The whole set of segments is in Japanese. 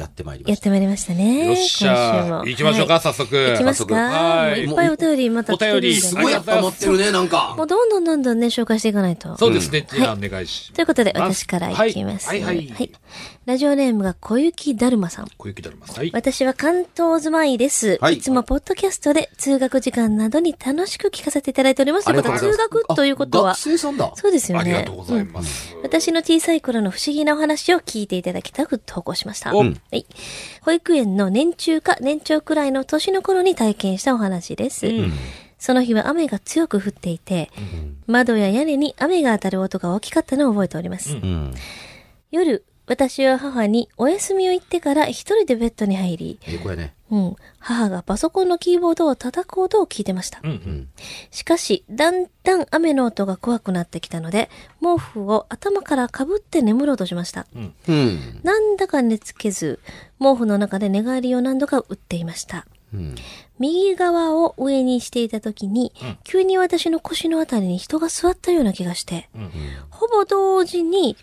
やってまいりました。やってまいりましたね。よっしゃ。行きましょうか、早速。行きますか。い。っぱいお便りまた来てお便り、すごいやっぱまってるね、なんか。もうどんどんどんどんね、紹介していかないと。そうですね。じゃあ、お願いします。ということで、私からいきます。はい。はい。ラジオネームが小雪だるまさん。小雪だるまさん。はい、私は関東住まいです。はい、いつもポッドキャストで通学時間などに楽しく聞かせていただいております。ということ通学ということは。学生さんだ。そうですよね。ありがとうございます、うん、私の小さい頃の不思議なお話を聞いていただきたく投稿しました。はい。保育園の年中か年長くらいの年の頃に体験したお話です。うんその日は雨が強く降っていて、うん、窓や屋根に雨が当たる音が大きかったのを覚えております。うん、夜、私は母にお休みを言ってから一人でベッドに入り、ね、うん、母がパソコンのキーボードを叩く音を聞いてました、うんうん、しかし、だんだん雨の音が怖くなってきたので、毛布を頭からかぶって眠ろうとしました。うんうん、なんだか寝つけず、毛布の中で寝返りを何度か打っていました。うん、右側を上にしていた時に、うん、急に私の腰のあたりに人が座ったような気がして、うんうん、ほぼ同時に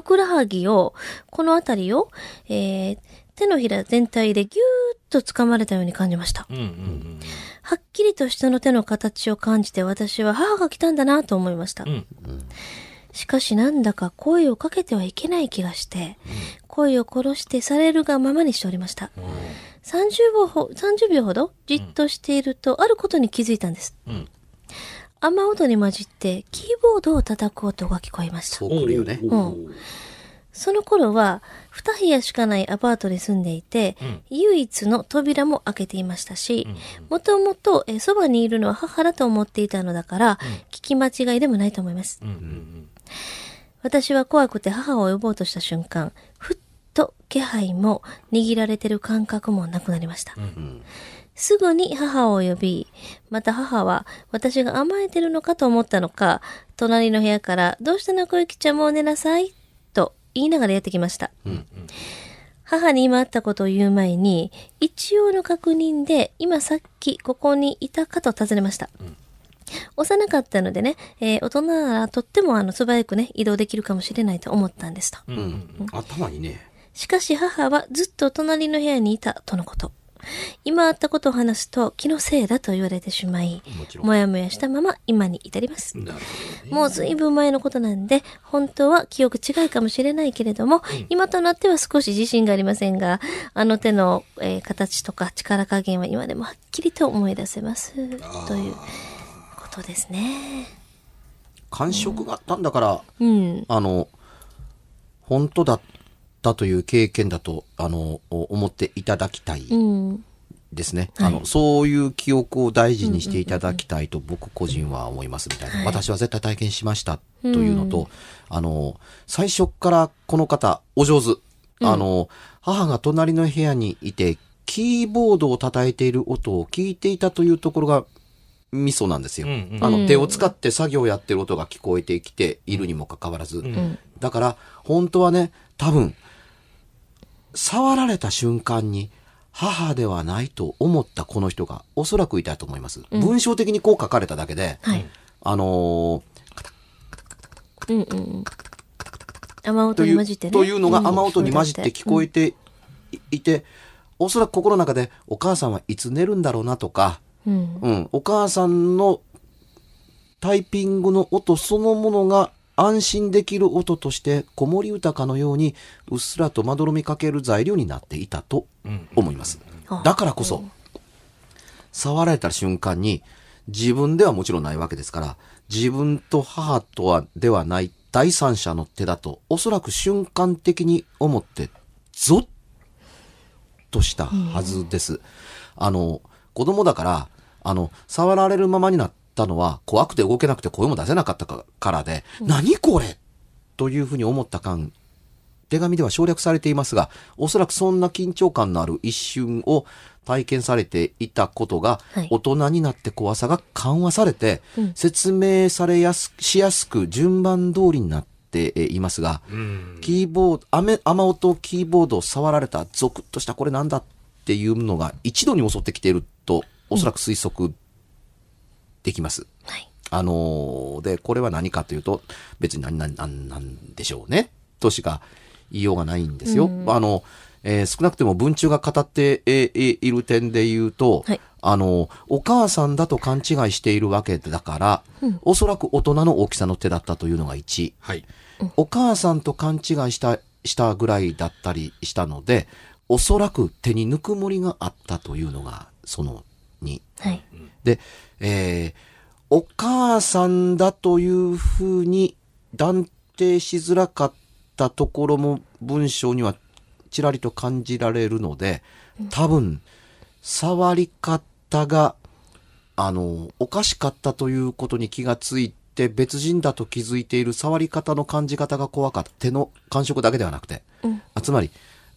ふくらはぎを、このあたりを、えー、手のひら全体でぎゅーっと掴まれたように感じました。うんうんうん、はっきりと下の手の形を感じて私は母が来たんだなと思いました。うんうんしかしなんだか声をかけてはいけない気がして、声を殺してされるがままにしておりました。30, 秒ほ30秒ほどじっとしていると、あることに気づいたんです。うん、雨音に混じってキーボードを叩く音が聞こえました。そうるよね。うん。その頃は二部屋しかないアパートに住んでいて、うん、唯一の扉も開けていましたし、もともとそばにいるのは母だと思っていたのだから、うん、聞き間違いでもないと思います。私は怖くて母を呼ぼうとした瞬間、ふっと気配も握られてる感覚もなくなりました。うんうんすぐに母を呼び、また母は私が甘えてるのかと思ったのか、隣の部屋からどうしたの小雪ちゃんもう寝なさいと言いながらやってきました。うんうん母に今あったことを言う前に、一応の確認で、今さっきここにいたかと尋ねました。うん、幼かったのでね、えー、大人ならとってもあの素早くね、移動できるかもしれないと思ったんですと。うん、うん、頭にね。しかし母はずっと隣の部屋にいたとのこと。今あったことを話すと気のせいだと言われてしまい、もやもやしたまま今に至ります。ね、もうずいぶん前のことなんで、本当は記憶違いかもしれないけれども、うん、今となっては少し自信がありませんが、あの手の、えー、形とか力加減は今でもはっきりと思い出せます。ということですね。感触があったんだから、うん、あの、本当だっったという経験だと、あの、思っていただきたい。ですね、うん、あの、そういう記憶を大事にしていただきたいと僕個人は思いますみたいな、はい、私は絶対体験しましたというのと、あの最初からこの方お上手あの、母が隣の部屋にいてキーボードを叩いている音を聞いていたというところがミソなんですよ、うんうん、あの手を使って作業をやってる音が聞こえてきているにもかかわらず、うん、だから本当はね多分触られた瞬間に母ではないと思ったこの人がおそらくいたと思います。うん、文章的にこう書かれただけで、はい、あのー、うんうん雨音に混じってね。というのが雨音に混じって聞こえていて、うん、おそらく心の中でお母さんはいつ寝るんだろうなとか、うん、うん、お母さんのタイピングの音そのものが安心できる音として子守歌かのようにうっすらとまどろみかける材料になっていたと思います。だからこそ、触られた瞬間に自分ではもちろんないわけですから、自分と母とはではない第三者の手だとおそらく瞬間的に思ってゾッとしたはずです。あの、子供だから、あの、触られるままになってたのは、怖くて動けなくて声も出せなかったからで、うん、何これというふうに思った感、手紙では省略されていますが、おそらくそんな緊張感のある一瞬を体験されていたことが、はい、大人になって怖さが緩和されて、うん、説明されやす、しやすく順番通りになっていますが、キーボード、雨、雨音キーボードを触られた、ゾクッとしたこれなんだっていうのが一度に襲ってきていると、おそらく推測できます。はい、あのー、で、これは何かというと、別に何、何、何、なんでしょうね、としか言いようがないんですよ。あの、えー、少なくとも文中が語っている点で言うと、はい、あの、お母さんだと勘違いしているわけだから、うん、おそらく大人の大きさの手だったというのが1。はい、お母さんと勘違いしたしたぐらいだったりしたので、おそらく手にぬくもりがあったというのが、そのに。はい、で、えー、お母さんだというふうに断定しづらかったところも文章にはちらりと感じられるので、多分、触り方が、あの、おかしかったということに気がついて、別人だと気づいている触り方の感じ方が怖かった。手の感触だけではなくて。うん、つまり、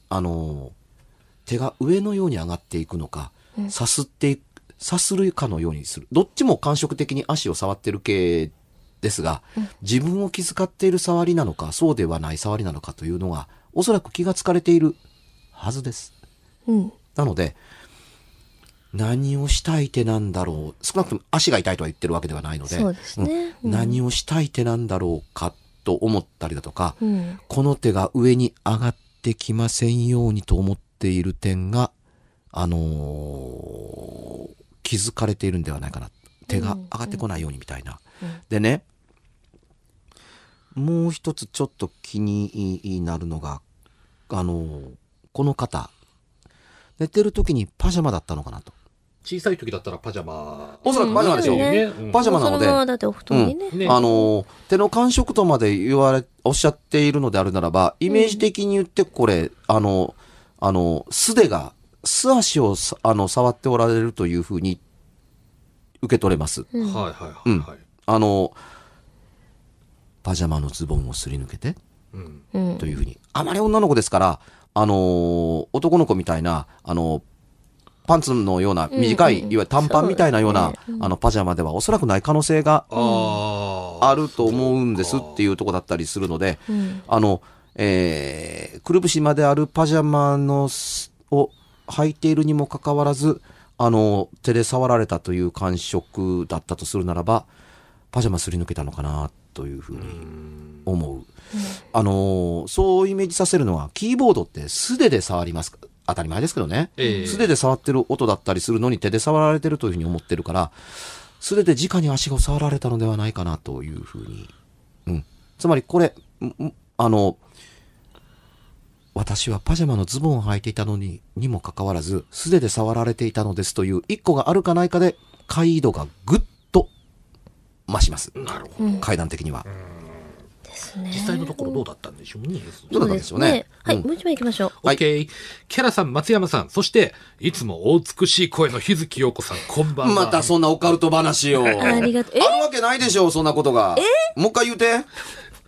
あの、手が上のように上がっていくのか、さすっていくさするかのようにする。どっちも感触的に足を触ってる系ですが、自分を気遣っている触りなのか、そうではない触りなのかというのが、おそらく気がつかれているはずです。うん、なので、何をしたい手なんだろう。少なくとも足が痛いとは言ってるわけではないので、何をしたい手なんだろうかと思ったりだとか、うん、この手が上に上がってきませんようにと思っている点が、あのー、気づかれているんではないかな手が上がってこないようにみたいな。でねもう一つちょっと気になるのがあのこの方寝てる時にパジャマだったのかなと。小さい時だったらパジャマ。おそらくパジャマでしょ。うね、パジャマなので。のだってお布団にね。うん、あの、手の感触とまで言われ、おっしゃっているのであるならば、イメージ的に言ってこれ、あの、あの、素手が素足をあの触っておられるというふうに受け取れます。うん、はいはいはい、あのパジャマのズボンをすり抜けて、というふうにあまり女の子ですからあの男の子みたいなあのパンツのような短い、うんうん、いわゆる短パンみたいなような、ね、あのパジャマではおそらくない可能性があると思うんですっていうとこだったりするので、あの、えー、くるぶしまであるパジャマのを履いているにもかかわらず、あの、手で触られたという感触だったとするならば、パジャマすり抜けたのかなというふうに思う。うあの、そうイメージさせるのは、キーボードって素手で触りますか当たり前ですけどね、えー、素手で触ってる音だったりするのに手で触られてるというふうに思ってるから、素手で直に足が触られたのではないかなというふうに。うん。つまりこれ、あの、私はパジャマのズボンを履いていたのに、にもかかわらず、素手で触られていたのですという一個があるかないかで、回度がぐっと増します。なるほど。階段的には。実際のところどうだったんでしょうね。どうだったんですね。はい、もう一枚行きましょう。オッケー。キャラさん、松山さん、そして、いつもお美しい声の日月陽子さん、こんばんは。またそんなオカルト話を。ありがとう。あるわけないでしょう、そんなことが。えもう一回言うて。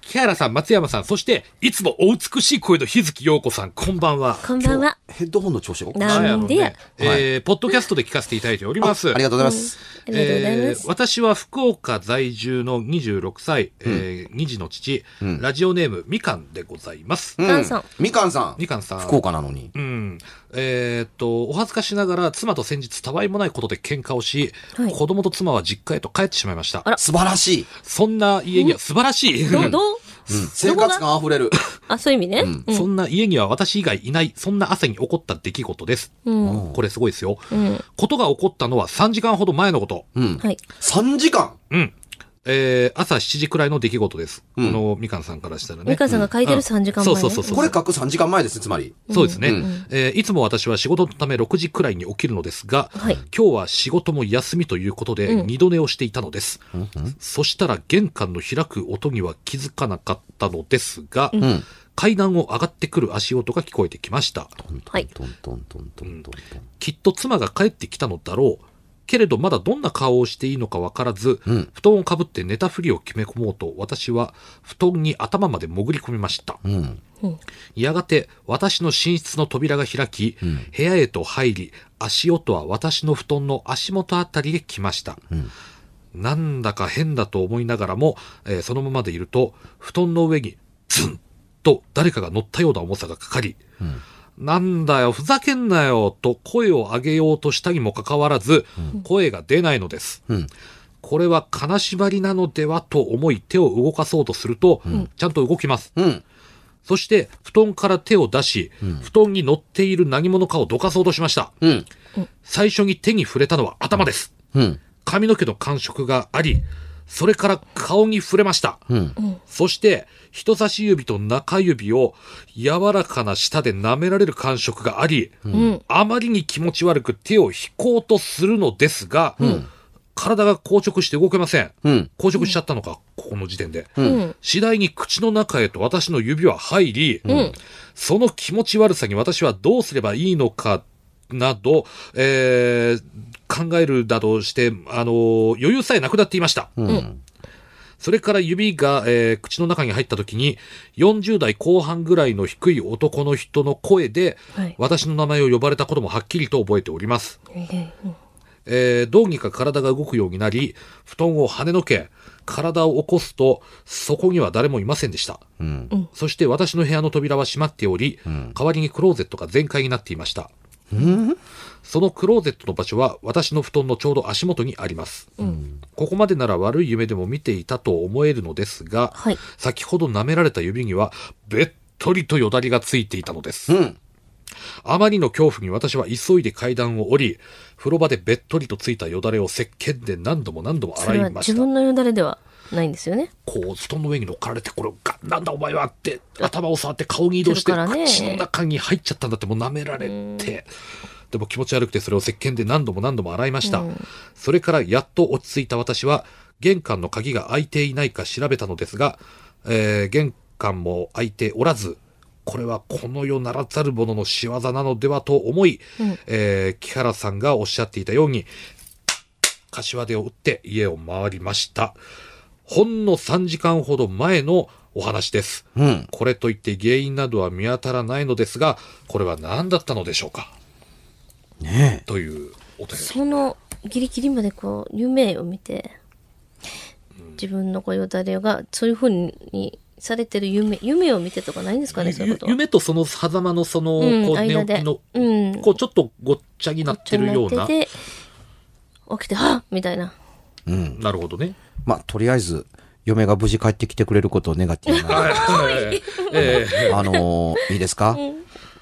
木原さん、松山さん、そして、いつもお美しい声の日月陽子さん、こんばんは。こんばんは。ヘッドホンの調子がおかしい。なんでえーポッドキャストで聞かせていただいております。ありがとうございます。うえー、私は福岡在住の26歳、えー、2児の父、うん、ラジオネーム、みかんでございます。みかんさん。みかんさん。みかんさん。福岡なのに。うん。えー、っと、お恥ずかしながら、妻と先日、たわいもないことで喧嘩をし、はい、子供と妻は実家へと帰ってしまいました。素晴らしい。そんな家には素晴らしい。どうどう生活感溢れる。あ、そういう意味ね。そんな家には私以外いない、そんな朝に起こった出来事です。これすごいですよ。ことが起こったのは3時間ほど前のこと。3時間うん。えー、朝7時くらいの出来事です。うんあの、みかんさんからしたらね。みかんさんが書いてる3時間前ねそうそうそうそう。これ書く3時間前ですつまり。そうですね、うんえーいつも私は仕事のため6時くらいに起きるのですが、はい今日は仕事も休みということで二度寝をしていたのです、そしたら玄関の開く音には気づかなかったのですが、ん階段を上がってくる足音が聞こえてきました。はいトントントントントンきっと妻が帰ってきたのだろう。けれどまだどんな顔をしていいのかわからず、うん、布団をかぶって寝たふりを決め込もうと、私は布団に頭まで潜り込みました。うんやがて私の寝室の扉が開き、うん、部屋へと入り足音は私の布団の足元あたりへ来ました、うん、なんだか変だと思いながらも、えー、そのままでいると布団の上にズンと誰かが乗ったような重さがかかり、うんなんだよ、ふざけんなよ、と声を上げようとしたにもかかわらず、声が出ないのです。うん、これは金縛りなのではと思い手を動かそうとすると、うん、ちゃんと動きます。そして、布団から手を出し、布団に乗っている何者かをどかそうとしました。最初に手に触れたのは頭です。髪の毛の感触があり、それから顔に触れました。うん、そして、人差し指と中指を柔らかな舌で舐められる感触があり、うん、あまりに気持ち悪く手を引こうとするのですが、うん、体が硬直して動けません。硬直しちゃったのか、ここの時点で。次第に口の中へと私の指は入り、その気持ち悪さに私はどうすればいいのかなど、えー、考えるなどして、あの、余裕さえなくなっていました。うん、それから指が、えー、口の中に入った時に、40代後半ぐらいの低い男の人の声で、はい、私の名前を呼ばれたこともはっきりと覚えております。えー、どうにか体が動くようになり、布団を跳ねのけ、体を起こすと、そこには誰もいませんでした。うん、そして私の部屋の扉は閉まっており、うん、代わりにクローゼットが全開になっていました。そのクローゼットの場所は私の布団のちょうど足元にあります。うん、ここまでなら悪い夢でも見ていたと思えるのですが、はい、先ほど舐められた指にはべっとりとよだりがついていたのです。うん、あまりの恐怖に私は急いで階段を降り、風呂場でべっとりとついたよだれを石鹸で何度も何度も洗いました。自分のよだれではないんですよねこう布団の上に乗っかられてこれがなんだお前はって頭を触って顔に移動して、ね、口の中に入っちゃったんだってもう舐められて。でも気持ち悪くてそれを石鹸で何度も何度も洗いました、それからやっと落ち着いた私は玄関の鍵が開いていないか調べたのですが、えー、玄関も開いておらずこれはこの世ならざる者の仕業なのではと思い、うん、えー、木原さんがおっしゃっていたように柏でを打って家を回りました。ほんの3時間ほど前のお話です、うん、これといって原因などは見当たらないのですが、これは何だったのでしょうか。ねというお便り。そのギリギリまでこう、夢を見て、自分のこうよだれが、そういうふうにされてる夢、夢を見てとかないんですかね、そういうこと。夢とその狭間のその、うん、こう、寝起きの、うん、こう、ちょっとごっちゃになってるような。なてて起きて、はっみたいな。うん、なるほどね。まあ、とりあえず、嫁が無事帰ってきてくれることを願っています。あのいいですか、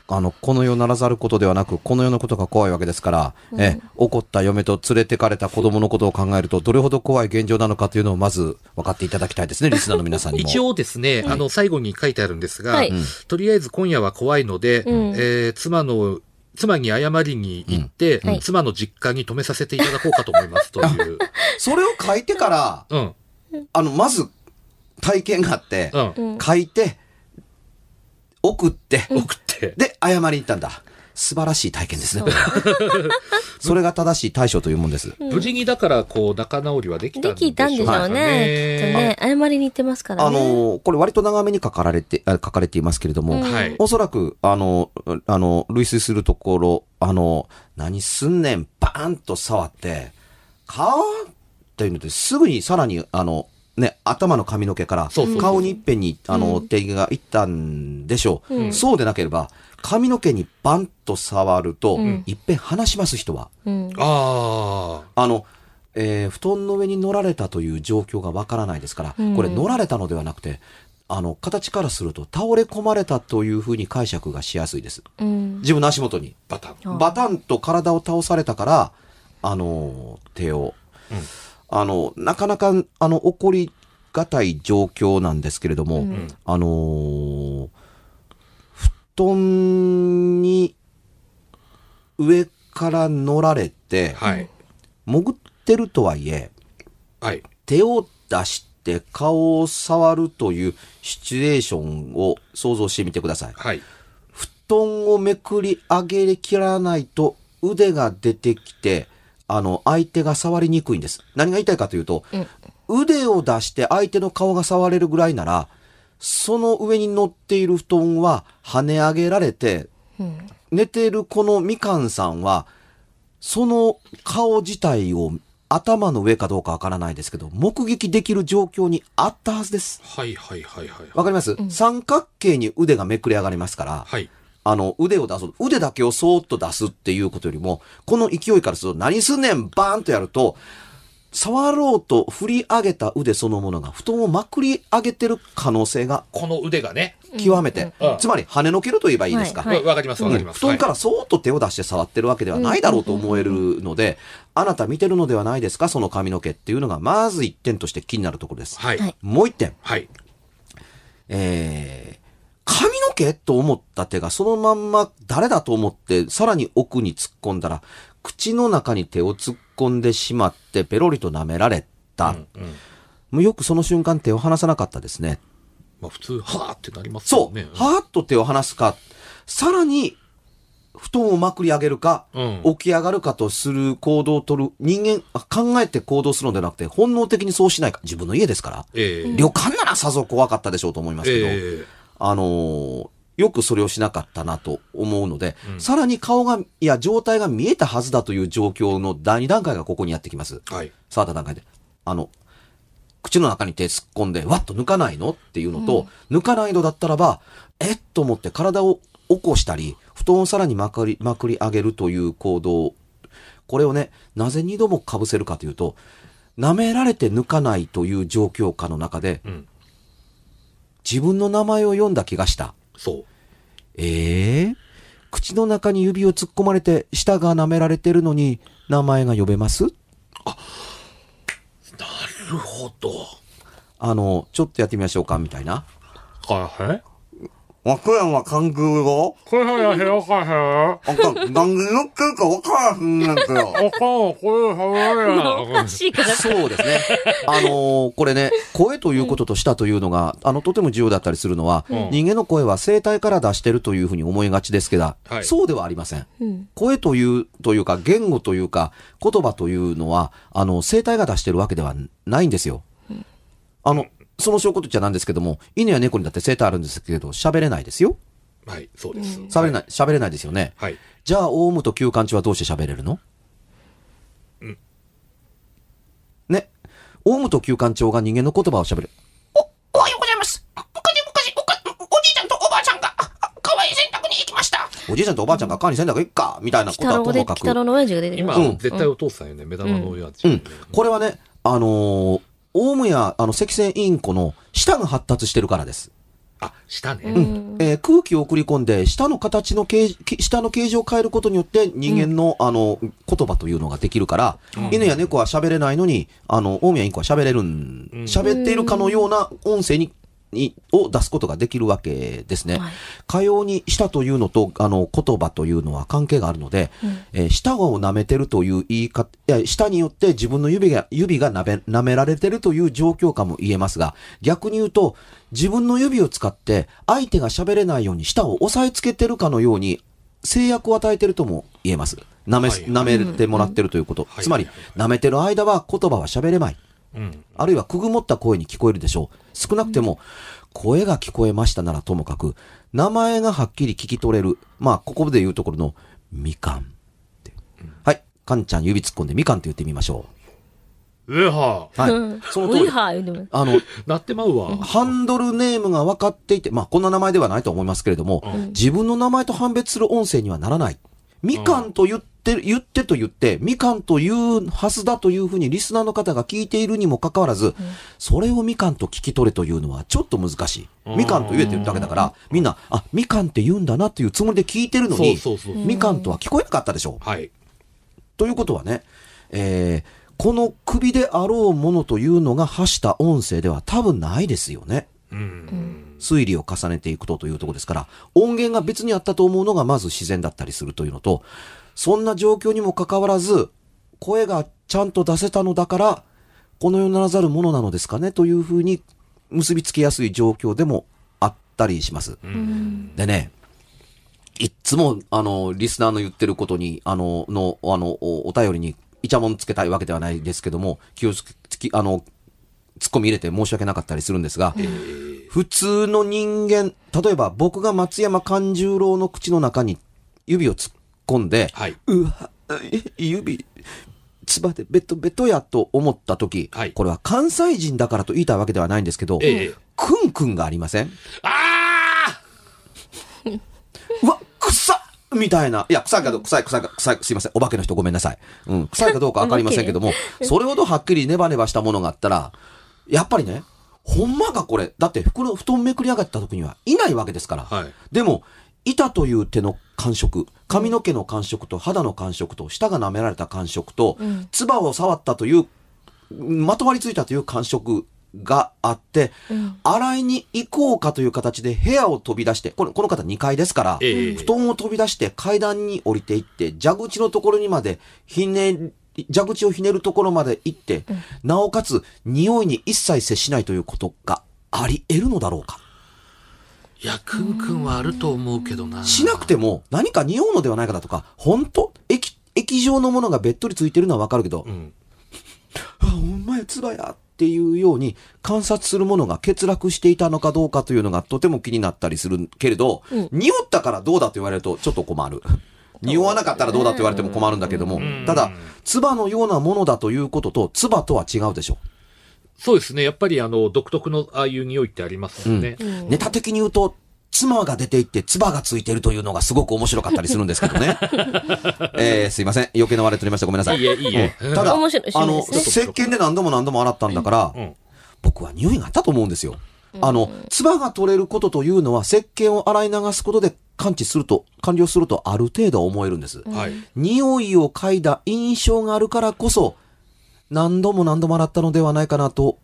あの、この世ならざることではなく、この世のことが怖いわけですから、うん、え、怒った嫁と連れてかれた子供のことを考えると、どれほど怖い現状なのかというのをまず分かっていただきたいですね、リスナーの皆さんにも。一応ですね、はい、あの、最後に書いてあるんですが、はい、とりあえず今夜は怖いので、うん、えー、妻の妻に謝りに行って、うん、妻の実家に泊めさせていただこうかと思いますという。それを書いてから、うん、あの、まず体験があって、うん、書いて、送って、送って、で、謝りに行ったんだ。素晴らしい体験ですね。それが正しい対処というもんです。無事にだから、こう、仲直りはできたんでしょうね。できたんでしょうね。きっとね、謝りに行ってますからね。あの、これ割と長めに書かれて、書かれていますけれども、おそらく、あの、あの、類推するところ、あの、何すんねん、バーンと触って、顔っていうのですぐにさらに、あの、ね、頭の髪の毛から顔にいっぺんに、あの、手がいったんでしょう。そうでなければ、髪の毛にバンと触ると、いっぺん離します人は。ああ。あの、えー、布団の上に乗られたという状況がわからないですから、これ乗られたのではなくて、あの、形からすると倒れ込まれたというふうに解釈がしやすいです。自分の足元に。バタン。バタンと体を倒されたから、あの、手を。うんあの、なかなか、あの、起こりがたい状況なんですけれども、うん、あのー、布団に上から乗られて、はい、潜ってるとはいえ、はい、手を出して顔を触るというシチュエーションを想像してみてください。はい、布団をめくり上げきらないと腕が出てきて、あの、相手が触りにくいんです。何が言いたいかというと、うん、腕を出して相手の顔が触れるぐらいなら、その上に乗っている布団は跳ね上げられて、うん、寝てるこのみかんさんは、その顔自体を頭の上かどうかわからないですけど、目撃できる状況にあったはずです。はいはいはいはい、はい。わかります、うん、三角形に腕がめくれ上がりますから、はい。あの、腕を出う。腕だけをそーっと出すっていうことよりも、この勢いからすると、何すんねんバーンとやると、触ろうと振り上げた腕そのものが布団をまくり上げてる可能性が。この腕がね。極めて。つまり、跳ねのけると言えばいいですか。わ、はいはい、かります、わかります。布団からそーっと手を出して触ってるわけではないだろうと思えるので、あなた見てるのではないですか、その髪の毛っていうのが、まず一点として気になるところです。はい。もう一点。はい。えー、髪の毛と思った手がそのまんま誰だと思ってさらに奥に突っ込んだら口の中に手を突っ込んでしまってペロリと舐められた。うんうん、もうよくその瞬間手を離さなかったですね。まあ普通、はぁってなりますね。そう。はぁっと手を離すか、さらに布団をまくり上げるか、うん、起き上がるかとする行動をとる、人間、考えて行動するのではなくて、本能的にそうしないか。自分の家ですから。えー、旅館ならさぞ怖かったでしょうと思いますけど。えーあのー、よくそれをしなかったなと思うので、うん、さらに顔が、いや、状態が見えたはずだという状況の第2段階がここにやってきます。はい。触った段階で。あの、口の中に手突っ込んで、わっと抜かないのっていうのと、うん、抜かないのだったらば、えっと思って体を起こしたり、布団をさらにまくり、まくり上げるという行動。これをね、なぜ2度も被せるかというと、舐められて抜かないという状況下の中で、自分の名前を読んだ気がした。そう。ええー、口の中に指を突っ込まれて、舌が舐められてるのに、名前が呼べますあ、なるほど。あの、ちょっとやってみましょうか、みたいな。はいはい。和歌山関空語声はや그래야해요가해아까난이렇게와카야는데요あかん、これ、はおかしいから。そうですね。あのーこれね、声ということとしたというのが、あの、とても重要だったりするのは、ん人間の声は声帯から出してるというふうに思いがちですけど、はいそうではありません。うん声という、というか、言語というか、言葉というのは、あの、声帯が出してるわけではないんですよ。あの、その証拠とっちゃなんですけども、犬や猫にだって生体あるんですけれど、喋れないですよ。はい、そうです。喋れない、喋れないですよね。はい。じゃあ、オウムと旧館長はどうして喋れるのうん。ね。オウムと旧館長が人間の言葉を喋る。お、おはようございます。昔、昔、おか、おじいちゃんとおばあちゃんが、川い洗濯に行きました。おじいちゃんとおばあちゃんが川に洗濯行くか、みたいなことはともかく。北郎の親父が出てきま今、うん、絶対お父さんよね、目玉の親父、ね、うん。うん。これはね、あのーオウムやあの赤線インコの舌が発達してるからです。あ、舌ね。うん。えー、空気を送り込んで、舌の形の形、舌の形状を変えることによって、人間の、うん、あの、言葉というのができるから、うん、犬や猫は喋れないのに、あの、オウムやインコは喋れるん、喋っているかのような音声ににを出すことができるわけですね。はい、かようにしたというのと、あの、言葉というのは関係があるので、うん、えー、舌を舐めてるという言い方、いや、舌によって自分の指が、指が舐め、舐められてるという状況かも言えますが、逆に言うと、自分の指を使って相手が喋れないように舌を押さえつけてるかのように制約を与えてるとも言えます。舐め、はい、舐めてもらってるということ。つまり、舐めてる間は言葉は喋れない。うん、あるいはくぐもった声に聞こえるでしょう。少なくても、声が聞こえましたならともかく、名前がはっきり聞き取れる。まあ、ここで言うところの、みかんって。はい。かんちゃん指突っ込んでみかんって言ってみましょう。ウーハー。はい。その通り。ハあの、なってまうわ。ハンドルネームが分かっていて、まあ、こんな名前ではないと思いますけれども、うん、自分の名前と判別する音声にはならない。みかんと言って、言ってと言って、みかんというはずだというふうにリスナーの方が聞いているにもかかわらず、それをみかんと聞き取れというのはちょっと難しい。みかんと言えてるだけだから、みんな、あ、みかんって言うんだなというつもりで聞いてるのに、みかんとは聞こえなかったでしょう。はい。ということはね、えー、この首であろうものというのが発した音声では多分ないですよね。うん推理を重ねていくとというところですから、音源が別にあったと思うのがまず自然だったりするというのと、そんな状況にもかかわらず、声がちゃんと出せたのだから、この世ならざるものなのですかねというふうに結びつきやすい状況でもあったりします。でね、いっつも、あの、リスナーの言ってることに、あの、の、あの、お便りに、いちゃもんつけたいわけではないですけども、気をつけ、あの、突っ込み入れて申し訳なかったりするんですが、普通の人間、例えば僕が松山勘十郎の口の中に指を突っ込んで、はい、うわ、指、つばでベトベトやと思った時、はい、これは関西人だからと言いたいわけではないんですけど、ええ、くんくんがありませんああ うわ、くさみたいな。いや、臭いかどうか、臭い、臭い、臭い、すいません。お化けの人ごめんなさい。うん、臭いかどうかわかりませんけども、それほどはっきりネバネバしたものがあったら、やっぱりね、ほんまかこれ。だって袋、布団めくり上がった時にはいないわけですから。はい、でも、板という手の感触、髪の毛の感触と肌の感触と舌が舐められた感触と、唾、を触ったという、まとわりついたという感触があって、洗いに行こうかという形で部屋を飛び出して、このこの方2階ですから、布団を飛び出して階段に降りていって、蛇口のところにまでひね蛇口をひねるところまで行って、うん、なおかつ匂いに一切接しないということがあり得るのだろうかいや、くんくんはあると思うけどな。しなくても何か匂うのではないかだとか、本当液、液状のものがべっとりついてるのはわかるけど、うん、あ、お前、つばやっていうように観察するものが欠落していたのかどうかというのがとても気になったりするけれど、うん、匂ったからどうだと言われるとちょっと困る。匂わなかったらどうだって言われても困るんだけども、ただ、唾のようなものだということと、唾とは違うでしょ。そうですね。やっぱり、あの、独特のああいう匂いってありますよね。うん、ネタ的に言うと、妻が出ていって、唾がついてるというのがすごく面白かったりするんですけどね。えー、すいません。余計な笑い取りました。ごめんなさい。いいえ、いいえ。うん、ただ、ね、あの、石鹸で何度も何度も洗ったんだから、うん、僕は匂いがあったと思うんですよ。あの、唾が取れることというのは、石鹸を洗い流すことで感知すると、完了するとある程度思えるんです。はい、匂いを嗅いだ印象があるからこそ、何度も何度も洗ったのではないかなと、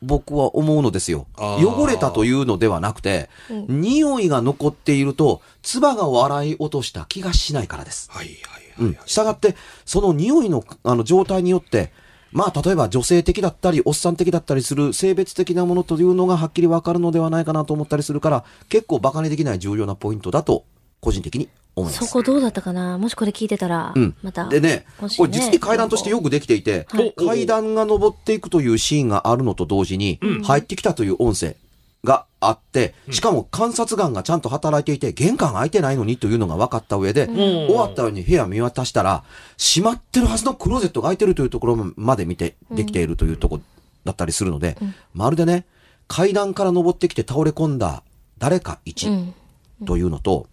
僕は思うのですよ。汚れたというのではなくて、うん、匂いが残っていると、唾が笑い落とした気がしないからです。はいはいはい、はい、うん。従って、その匂いのあの状態によって、まあ、例えば女性的だったり、おっさん的だったりする性別的なものというのがはっきりわかるのではないかなと思ったりするから、結構馬鹿にできない重要なポイントだと、個人的に思います。そこどうだったかなもしこれ聞いてたら、また、うん。でね、これ実に階段としてよくできていて、はい、階段が登っていくというシーンがあるのと同時に、入ってきたという音声、があって、しかも観察眼がちゃんと働いていて、玄関開いてないのにというのが分かった上で、うん、終わったように部屋見渡したら、閉まってるはずのクローゼットが開いてるというところまで見て、できているというとこだったりするので、うん、まるでね、階段から登ってきて倒れ込んだ誰か一というのと、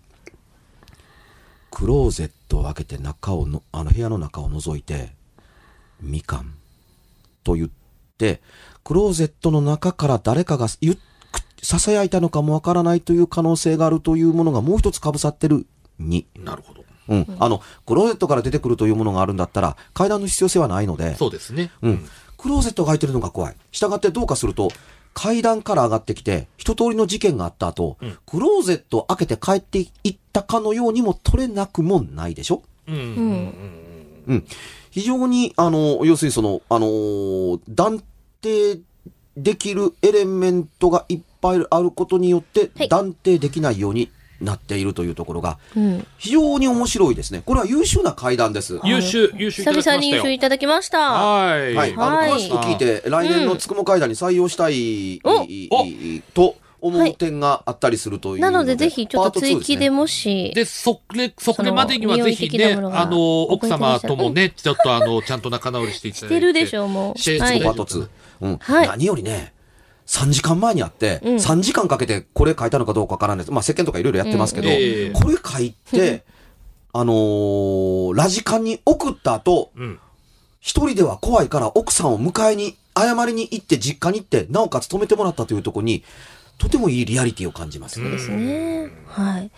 クローゼットを開けて中をの、あの部屋の中を覗いて、みかんと言って、クローゼットの中から誰かが言って囁いたのかもわからないという可能性があるというものがもう一つかぶさってる2。なるほど。うん。あの、クローゼットから出てくるというものがあるんだったら、階段の必要性はないので。そうですね。うん。クローゼットが開いてるのが怖い。従ってどうかすると、階段から上がってきて、一通りの事件があった後、うん、クローゼットを開けて帰っていったかのようにも取れなくもないでしょうん。うん。うん。非常に、あの、要するにその、あのー、断定できるエレメントがいっぱいあることによって断定できないようになっているというところが、非常に面白いですね。これは優秀な会談です。優秀、優秀久々に優秀いただきました。はい。はい。あの、詳しく聞いて、来年のつくも会談に採用したい、と、思う点があったりするという、なので、ぜひ、ちょっと追記でもし。で、それ、そこまでにはぜひね、あの、奥様ともね、ちょっとあの、ちゃんと仲直りしていただいて。してるでしょう、もう。シェつツ・オパト2。うんはい、何よりね、3時間前にあって、うん、3時間かけてこれ書いたのかどうかわからないです。まあ、世間とかいろいろやってますけど、うん、これ書いて、あのー、ラジカンに送った後、うん、一人では怖いから奥さんを迎えに、謝りに行って実家に行って、なおかつ止めてもらったというところに、とてもいいリアリティを感じます。そうですね。はい。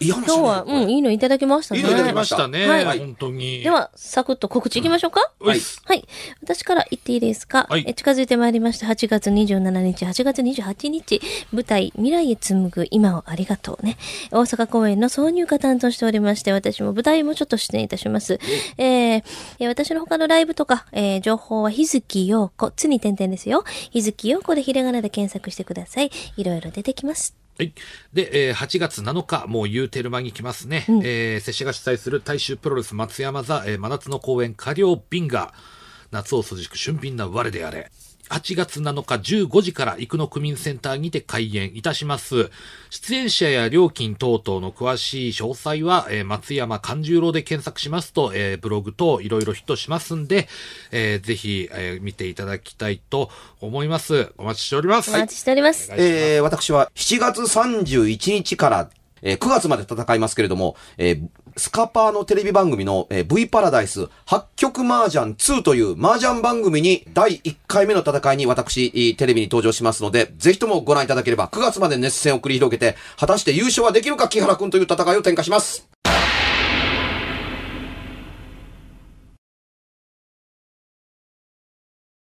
いい話、ね、今日は、うん、いいのいただきましたね。いいのいただきましたね。はい。本当に。では、サクッと告知いきましょうか。うん、はい。はい。私から言っていいですか。はい、え近づいてまいりました。8月27日、8月28日、舞台、未来へ紡ぐ今をありがとうね。大阪公演の挿入歌担当しておりまして、私も舞台もちょっと出演いたします。ええー、私の他のライブとか、えー、情報は日月陽子、つに点々ですよ。日月陽子でひらがなで検索してください。いろいろ出てきます。はい。で、えー、8月7日、もう言うてる間に来ますね。うん、えー、拙者が主催する大衆プロレス松山座、えー、真夏の公演、火曜ビンガ夏を涼しく俊敏な我であれ。8月7日15時から生野区民センターにて開演いたします。出演者や料金等々の詳しい詳細は、えー、松山勘十郎で検索しますと、えー、ブログ等いろいろヒットしますんで、えー、ぜひ、えー、見ていただきたいと思います。お待ちしております。お待ちしております。はい、えー、私は7月31日からえー、9月まで戦いますけれども、えー、スカパーのテレビ番組の、えー、V パラダイス8曲麻雀2という麻雀番組に第1回目の戦いに私、テレビに登場しますので、ぜひともご覧いただければ9月まで熱戦を繰り広げて、果たして優勝はできるか木原くんという戦いを展開します。